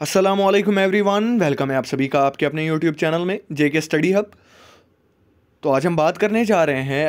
Aslam every one welcome है आप सभी का आपके अपने यूट्यूब चैनल में जे के स्टडी हब तो आज हम बात करने जा रहे हैं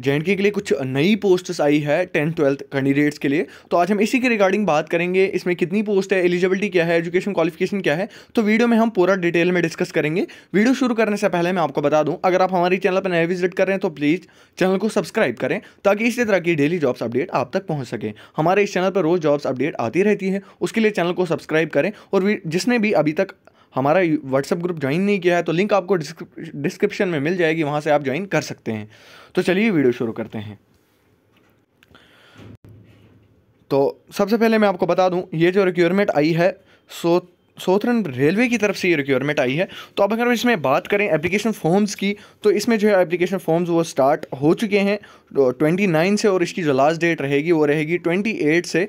जे के लिए कुछ नई पोस्ट्स आई है टेंथ ट्वेल्थ कैंडिडेट्स के लिए तो आज हम इसी के रिगार्डिंग बात करेंगे इसमें कितनी पोस्ट है एलिजिबिलिटी क्या है एजुकेशन क्वालिफिकेशन क्या है तो वीडियो में हम पूरा डिटेल में डिस्कस करेंगे वीडियो शुरू करने से पहले मैं आपको बता दूं अगर आप हमारे चैनल पर नए विजिट कर रहे हैं तो प्लीज़ चैनल को सब्सक्राइब करें ताकि इसी तरह की डेली जॉब्स अपडेट आप तक पहुँच सके हमारे इस चैनल पर रोज़ जॉब्स अपडेट आती रहती है उसके लिए चैनल को सब्सक्राइब करें और जिसने भी अभी तक हमारा व्हाट्सअप ग्रुप ज्वाइन नहीं किया है तो लिंक आपको डिस्क्रिप्शन में मिल जाएगी वहाँ से आप ज्वाइन कर सकते हैं तो चलिए वीडियो शुरू करते हैं तो सबसे पहले मैं आपको बता दूं ये जो रिक्योरमेंट आई है सो सोथरन रेलवे की तरफ से ये रिक्योरमेंट आई है तो अब अगर इसमें बात करें एप्लीकेशन फॉर्म्स की तो इसमें जो है एप्लीकेशन फॉर्म्स वो स्टार्ट हो चुके हैं ट्वेंटी नाइन से और इसकी जो लास्ट डेट रहेगी वो रहेगी ट्वेंटी एट से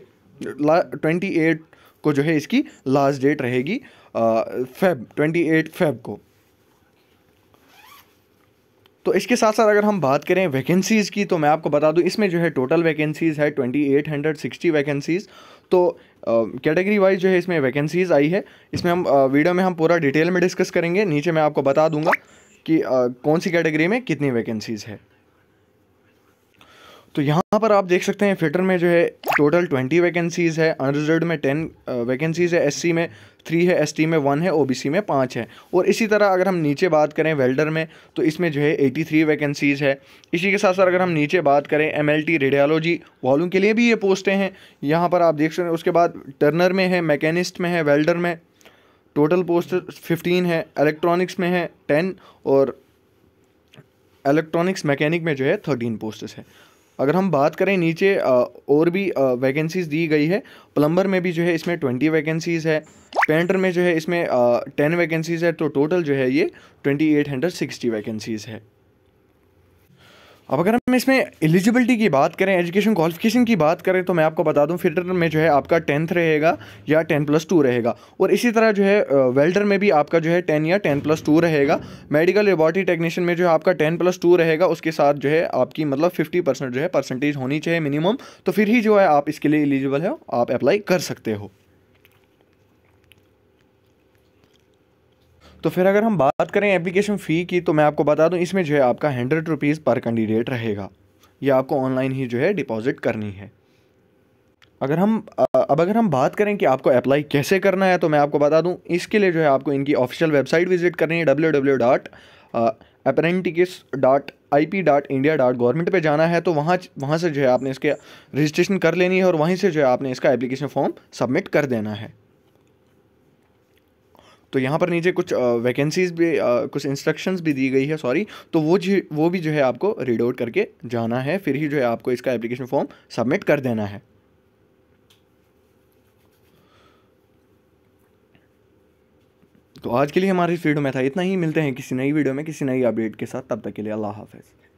ट्वेंटी एट को जो है इसकी लास्ट डेट रहेगी फेब ट्वेंटी एट फेब को तो इसके साथ साथ अगर हम बात करें वैकेंसीज़ की तो मैं आपको बता दूं इसमें जो है टोटल वैकेंसीज़ है twenty eight hundred sixty vacancies तो कैटेगरी uh, वाइज जो है इसमें वैकेंसीज़ आई है इसमें हम uh, वीडियो में हम पूरा डिटेल में डिस्कस करेंगे नीचे मैं आपको बता दूंगा कि uh, कौन सी कैटेगरी में कितनी वैकेंसीज़ है तो यहाँ पर आप देख सकते हैं फिटर में जो है टोटल ट्वेंटी वैकेंसीज़ है अनरिजर्व में टेन वैकेंसीज़ uh, है एससी में थ्री है एसटी में वन है ओबीसी में पाँच है और इसी तरह अगर हम नीचे बात करें वेल्डर में तो इसमें जो है एटी थ्री वैकेंसीज़ है इसी के साथ साथ अगर हम नीचे बात करें M L T radiology volume के लिए भी ये पोस्टें हैं यहाँ पर आप देख सकते हैं उसके बाद टर्नर में है मैकेनिस्ट में है वेल्डर में टोटल पोस्ट फिफ्टीन है इलेक्ट्रॉनिक्स में है टेन और इलेक्ट्रॉनिक्स मैकेनिक में जो है थर्टीन पोस्ट है अगर हम बात करें नीचे और भी वैकेंसीज़ दी गई है प्लम्बर में भी जो है इसमें ट्वेंटी वैकेंसीज़ है पेंटर में जो है इसमें टेन वैकेंसीज़ है तो टोटल जो है ये twenty eight hundred sixty vacancies है अब अगर हम इसमें एलिजिबिलिटी की बात करें एजुकेशन क्वालिफिकेशन की बात करें तो मैं आपको बता दूं फिटर में जो है आपका टेंथ रहेगा या टेन प्लस टू रहेगा और इसी तरह जो है वेल्डर में भी आपका जो है टेन या टेन प्लस टू रहेगा मेडिकल लेबॉर्टरी टेक्नीशियन में जो है आपका टेन प्लस टू रहेगा उसके साथ जो है आपकी मतलब फिफ्टी परसेंट जो है परसेंटेज होनी चाहिए मिनिमम तो फिर ही जो है आप इसके लिए एलिजिबल है आप अप्लाई कर सकते हो तो फिर अगर हम बात करें एप्लीकेशन फ़ी की तो मैं आपको बता दूं इसमें जो है आपका हंड्रेड रुपीज़ पर कैंडिडेट रहेगा ये आपको ऑनलाइन ही जो है डिपॉज़िट करनी है अगर हम अब अगर हम बात करें कि आपको अप्लाई कैसे करना है तो मैं आपको बता दूं इसके लिए जो है आपको इनकी ऑफिशियल वेबसाइट विजिट करनी है W W dot apprentices dot I P dot India dot government पर जाना है तो वहाँ वहाँ से जो है आपने इसके रजिस्ट्रेशन कर लेनी है और वहीं से जो है आपने इसका एप्लीकेशन फॉर्म सबमिट कर देना है तो यहाँ पर नीचे कुछ वैकेंसीज भी कुछ इंस्ट्रक्शंस भी दी गई है सॉरी तो वो जी वो भी जो है आपको रीड आउट करके जाना है फिर ही जो है आपको इसका एप्लीकेशन फॉर्म सबमिट कर देना है तो आज के लिए हमारी इस वीडियो में था इतना ही मिलते हैं किसी नई वीडियो में किसी नई अपडेट के साथ तब तक के लिए अल्लाह हाफिज़